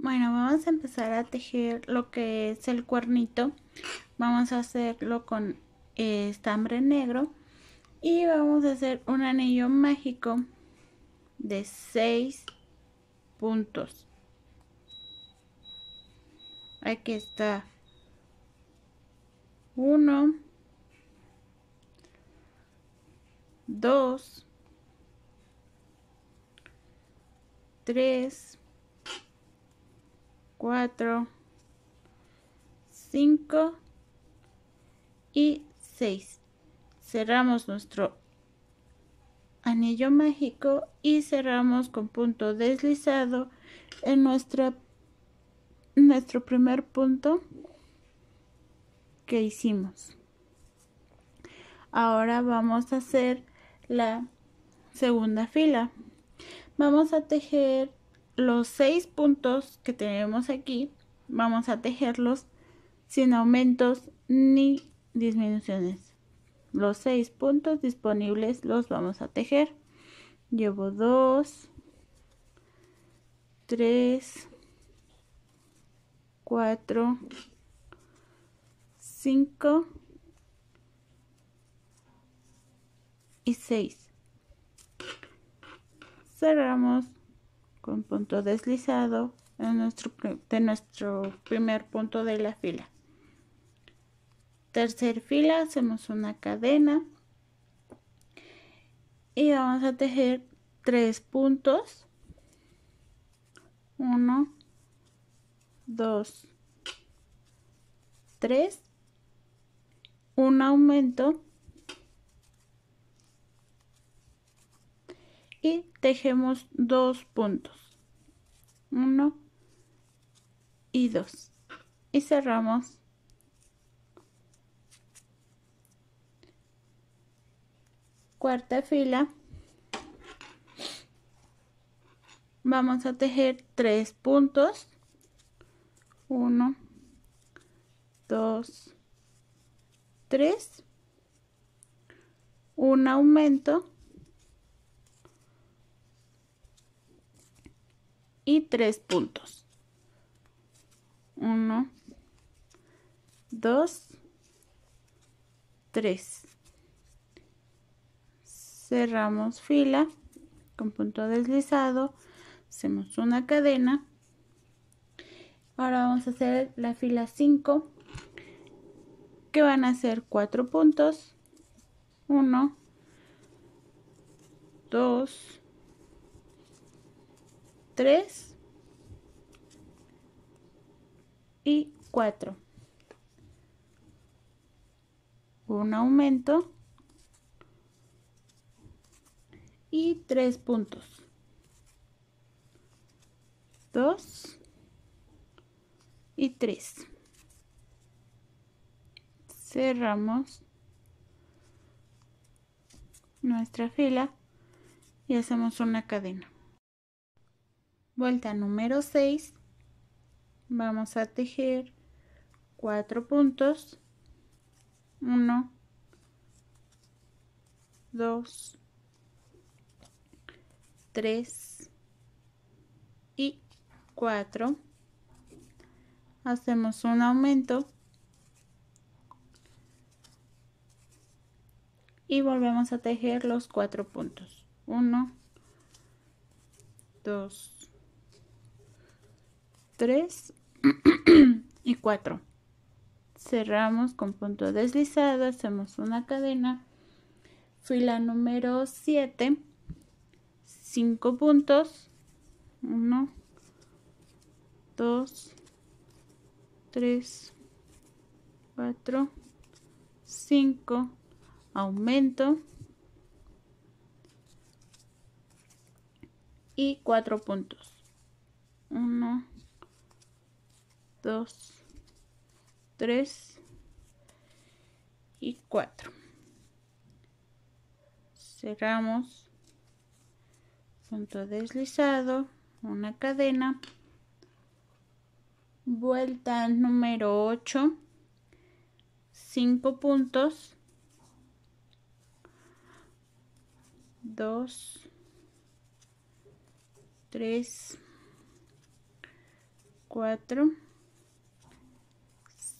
Bueno, vamos a empezar a tejer lo que es el cuernito. Vamos a hacerlo con eh, estambre negro. Y vamos a hacer un anillo mágico de 6 puntos. Aquí está. 1, 2, 3, 4, 5 y 6. Cerramos nuestro anillo mágico y cerramos con punto deslizado en nuestra, nuestro primer punto que hicimos. Ahora vamos a hacer la segunda fila. Vamos a tejer los seis puntos que tenemos aquí vamos a tejerlos sin aumentos ni disminuciones. Los seis puntos disponibles los vamos a tejer. Llevo dos, tres, cuatro, cinco y seis. Cerramos con punto deslizado en nuestro, de nuestro primer punto de la fila. Tercer fila hacemos una cadena y vamos a tejer tres puntos. Uno, dos, tres. Un aumento y tejemos dos puntos. Uno y dos. Y cerramos. Cuarta fila. Vamos a tejer tres puntos. Uno, dos, tres. Un aumento y 3 puntos. 1, 2, 3. Cerramos fila con punto deslizado. Hacemos una cadena. Ahora vamos a hacer la fila 5, que van a ser 4 puntos. 1, 2, 3 y 4. Un aumento y 3 puntos. 2 y 3. Cerramos nuestra fila y hacemos una cadena vuelta número 6 vamos a tejer 4 puntos 1 2 3 y 4 hacemos un aumento y volvemos a tejer los 4 puntos 1 2 3 y 4. Cerramos con punto deslizado, hacemos una cadena. Fila número 7, 5 puntos. 1, 2, 3, 4, 5. Aumento. Y 4 puntos. 1, 2, 3 y 4. Cerramos, punto deslizado, una cadena, vuelta número 8, 5 puntos, 2, 3, 4,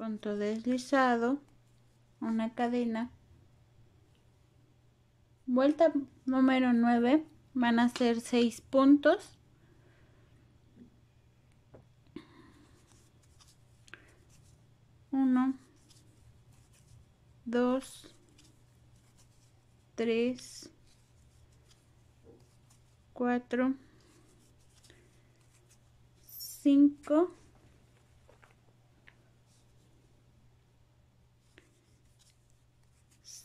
Punto deslizado, una cadena. Vuelta número 9. Van a ser 6 puntos. 1, 2, 3, 4, 5.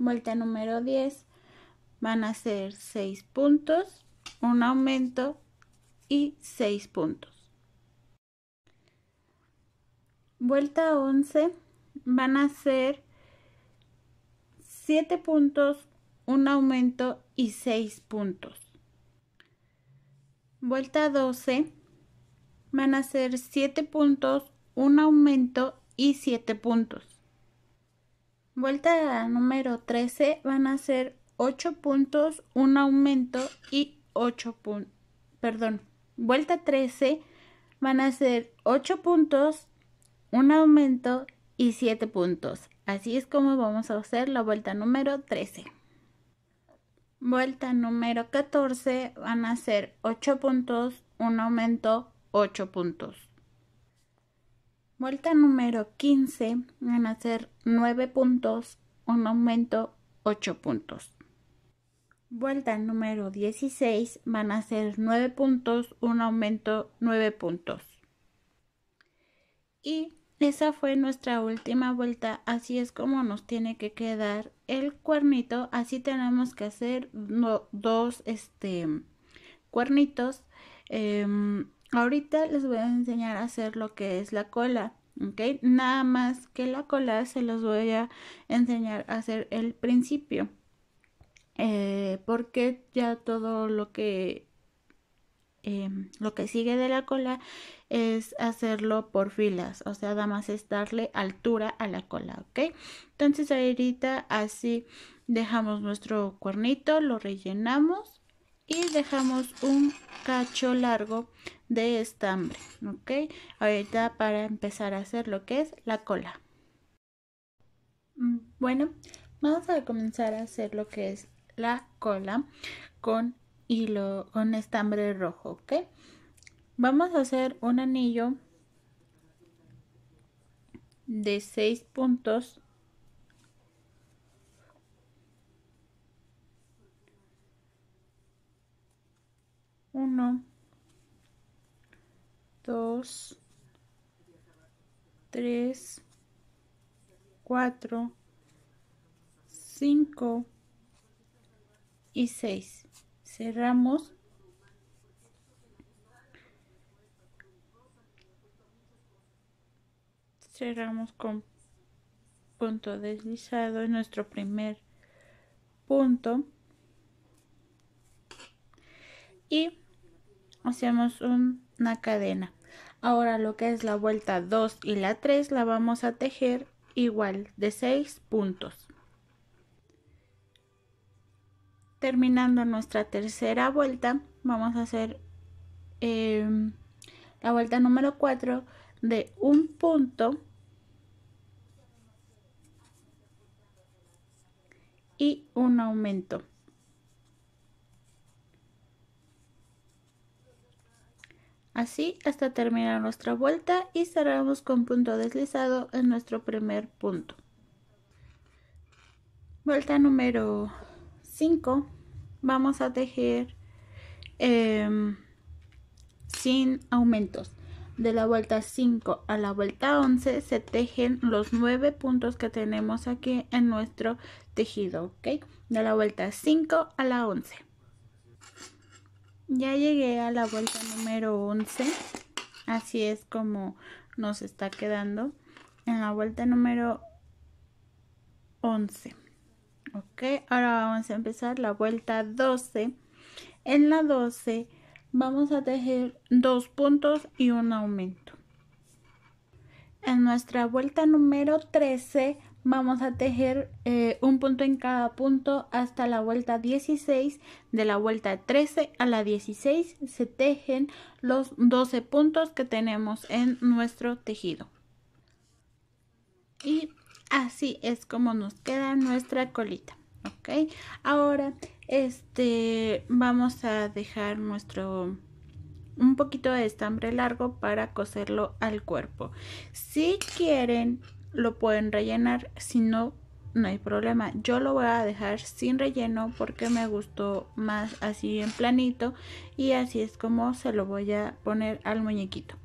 Vuelta número 10 van a ser 6 puntos, un aumento y 6 puntos. Vuelta 11 van a ser 7 puntos, un aumento y 6 puntos. Vuelta 12 van a ser 7 puntos, un aumento y 7 puntos. Vuelta número 13 van a ser 8 puntos, un aumento y 8 puntos. Perdón, vuelta 13 van a ser 8 puntos, un aumento y 7 puntos. Así es como vamos a hacer la vuelta número 13. Vuelta número 14 van a ser 8 puntos, un aumento, 8 puntos. Vuelta número 15 van a ser 9 puntos, un aumento 8 puntos. Vuelta número 16 van a ser 9 puntos, un aumento 9 puntos. Y esa fue nuestra última vuelta, así es como nos tiene que quedar el cuernito, así tenemos que hacer dos este, cuernitos. Em, Ahorita les voy a enseñar a hacer lo que es la cola, ¿ok? Nada más que la cola se los voy a enseñar a hacer el principio. Eh, porque ya todo lo que eh, lo que sigue de la cola es hacerlo por filas, o sea, nada más es darle altura a la cola, ¿ok? Entonces ahorita así dejamos nuestro cuernito, lo rellenamos y dejamos un cacho largo de estambre, ¿ok? Ahorita para empezar a hacer lo que es la cola. Mm, bueno, vamos a comenzar a hacer lo que es la cola con hilo, con estambre rojo, ¿ok? Vamos a hacer un anillo de 6 puntos uno 2, 3, 4, 5 y 6. Cerramos. Cerramos con punto deslizado en nuestro primer punto. Y hacemos una cadena. Ahora lo que es la vuelta 2 y la 3 la vamos a tejer igual de 6 puntos. Terminando nuestra tercera vuelta, vamos a hacer em, la vuelta número 4 de un punto y un aumento. así hasta terminar nuestra vuelta y cerramos con punto deslizado en nuestro primer punto. Vuelta número 5 vamos a tejer sin em, aumentos. De la vuelta 5 a la vuelta 11 se tejen los 9 puntos que tenemos aquí en nuestro tejido, ¿ok? De la vuelta 5 a la 11. Ya llegué a la vuelta número 11. Así es como nos está quedando. En la vuelta número 11. Ok, ahora vamos a empezar la vuelta 12. En la 12 vamos a tejer dos puntos y un aumento. En nuestra vuelta número 13 vamos a tejer eh, un punto en cada punto hasta la vuelta 16 de la vuelta 13 a la 16 se tejen los 12 puntos que tenemos en nuestro tejido y así es como nos queda nuestra colita ok ahora este vamos a dejar nuestro un poquito de estambre largo para coserlo al cuerpo si quieren lo pueden rellenar, si no, no hay problema. Yo lo voy a dejar sin relleno porque me gustó más así en planito y así es como se lo voy a poner al muñequito.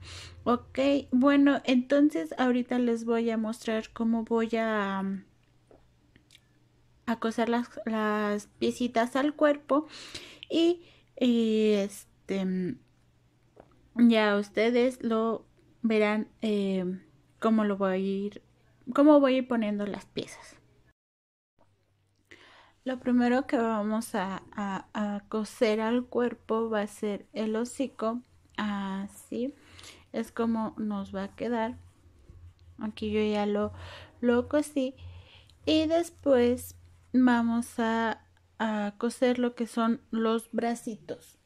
Ok, bueno, entonces ahorita les voy a mostrar cómo voy a, um, a coser las, las piecitas al cuerpo y, este ya ustedes lo verán eh, cómo lo voy a ir cómo voy a ir poniendo las piezas. Lo primero que vamos a, coser al cuerpo va a ser el hocico. Así es como nos va a quedar. Aquí yo ya lo, lo cosí. Y después vamos a, a coser lo que son los bracitos.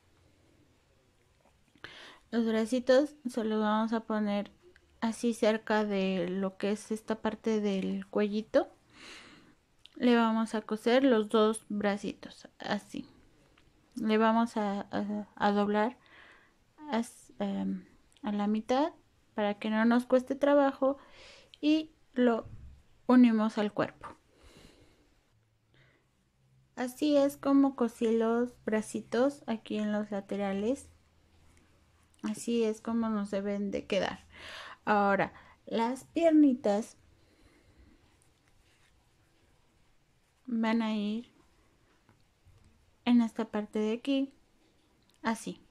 Los bracitos se los vamos a poner así cerca de lo que es esta parte del cuellito le vamos a coser los dos bracitos así le vamos a, doblar em, a la mitad para que no nos cueste trabajo y lo unimos al cuerpo así es como cosí los bracitos aquí en los laterales así es como nos deben de quedar Ahora, las piernitas van a ir en esta parte de aquí, así.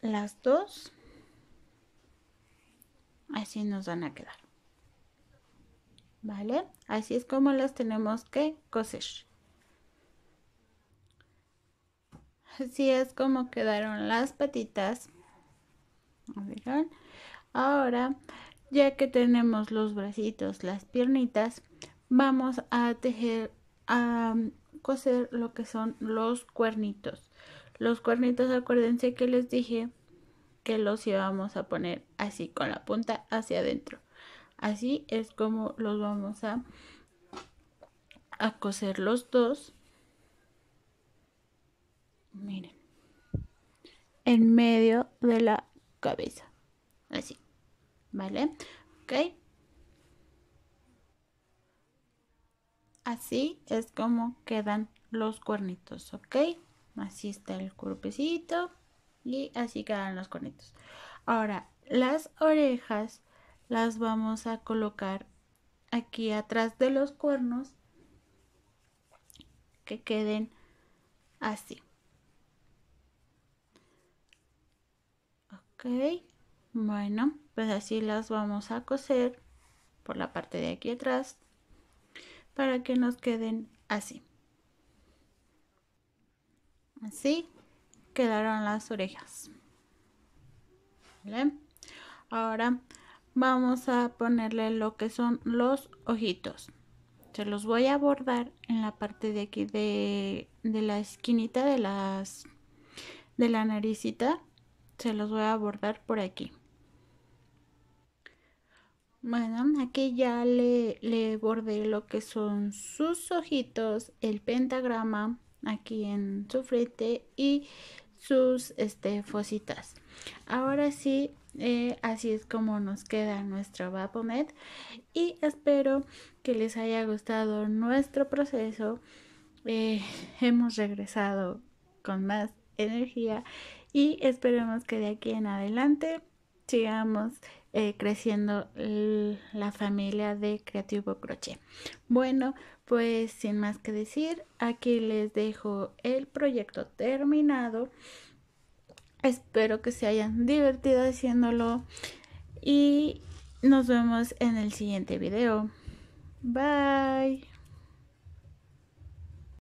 Las dos, así nos van a quedar. ¿Vale? Así es como las tenemos que coser. Así es como quedaron las patitas. Ahora, ya que tenemos los bracitos, las piernitas, vamos a tejer, a coser lo que son los cuernitos. Los cuernitos, acuérdense que les dije que los íbamos a poner así, con la punta hacia adentro. Así es como los vamos a, a coser los dos Miren. En medio de la cabeza. Así. ¿Vale? ¿Ok? Así es como quedan los cuernitos, ¿ok? Así está el cuerpecito y así quedan los cuernitos. Ahora, las orejas las vamos a colocar aquí atrás de los cuernos que queden así. bueno pues así las vamos a coser por la parte de aquí atrás para que nos queden así así quedaron las orejas ahora vamos a ponerle lo que son los ojitos se los voy a bordar en la parte de aquí de, de la esquinita de las de la naricita se los voy a bordar por aquí. Bueno, aquí ya le, le bordé lo que son sus ojitos, el pentagrama aquí en su frente y sus este, fositas. Ahora sí, eh, así es como nos queda nuestro Vapomet y espero que les haya gustado nuestro proceso. Eh, hemos regresado con más energía y esperemos que de aquí en adelante sigamos eh, creciendo la familia de Creativo Crochet. Bueno, pues sin más que decir, aquí les dejo el proyecto terminado. Espero que se hayan divertido haciéndolo y nos vemos en el siguiente video. Bye.